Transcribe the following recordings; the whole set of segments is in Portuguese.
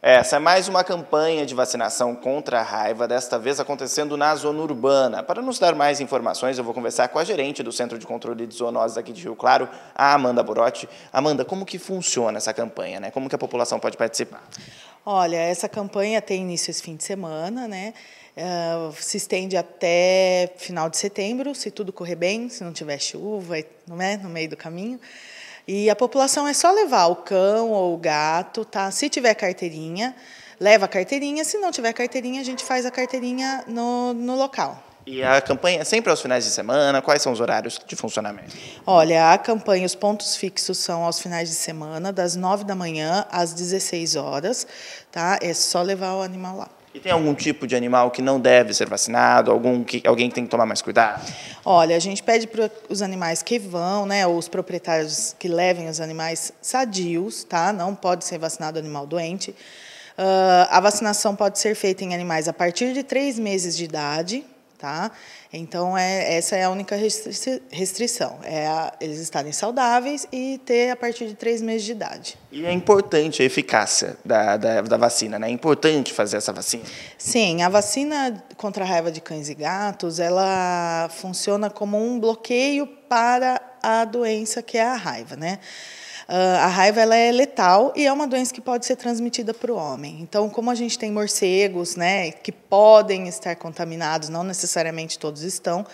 Essa é mais uma campanha de vacinação contra a raiva, desta vez acontecendo na zona urbana. Para nos dar mais informações, eu vou conversar com a gerente do Centro de Controle de Zoonoses aqui de Rio Claro, a Amanda Borotti. Amanda, como que funciona essa campanha? Né? Como que a população pode participar? Olha, essa campanha tem início esse fim de semana, né? Uh, se estende até final de setembro, se tudo correr bem, se não tiver chuva, não é? no meio do caminho. E a população é só levar o cão ou o gato, tá? Se tiver carteirinha, leva a carteirinha. Se não tiver carteirinha, a gente faz a carteirinha no, no local. E a campanha sempre aos finais de semana? Quais são os horários de funcionamento? Olha, a campanha, os pontos fixos são aos finais de semana, das 9 da manhã às 16 horas, tá? É só levar o animal lá. E tem algum tipo de animal que não deve ser vacinado, algum que, alguém que tem que tomar mais cuidado? Olha, a gente pede para os animais que vão, né, ou os proprietários que levem os animais sadios, tá? Não pode ser vacinado animal doente. Uh, a vacinação pode ser feita em animais a partir de três meses de idade, tá? Então, é, essa é a única restrição, é a, eles estarem saudáveis e ter a partir de três meses de idade. E é importante a eficácia da, da, da, vacina, né? É importante fazer essa vacina? Sim, a vacina contra a raiva de cães e gatos, ela funciona como um bloqueio para a doença que é a raiva, né? Ah, a raiva ela é letal e é uma doença que pode ser transmitida para o homem. Então, como a gente tem morcegos, né, que podem estar contaminados, não necessariamente todos estão,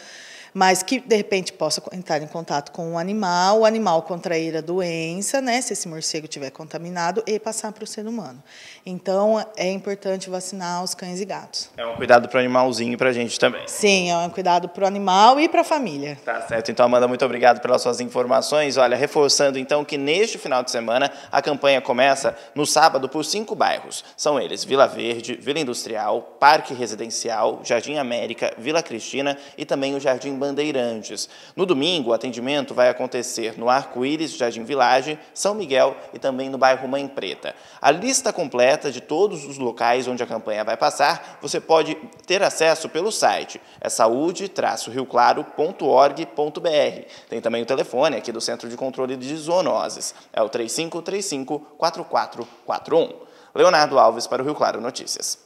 mas que de repente possa entrar em contato com um animal, o animal contrair a doença, né, se esse morcego tiver contaminado e passar para o ser humano. Então é importante vacinar os cães e gatos. É um cuidado para o animalzinho e para a gente também. Sim, é um cuidado para o animal e para a família. Tá certo. Então Amanda, muito obrigado pelas suas informações. Olha, reforçando então que neste final de semana a campanha começa no sábado por cinco bairros. São eles Vila Verde, Vila Industrial, Parque Residencial, Jardim América, Vila Cristina e também o Jardim Bandeirantes. No domingo, o atendimento vai acontecer no Arco-Íris, Jardim Village, São Miguel e também no bairro Mãe Preta. A lista completa de todos os locais onde a campanha vai passar, você pode ter acesso pelo site, é saúde-rioclaro.org.br. Tem também o telefone aqui do Centro de Controle de Zoonoses, é o 3535 4441. Leonardo Alves para o Rio Claro Notícias.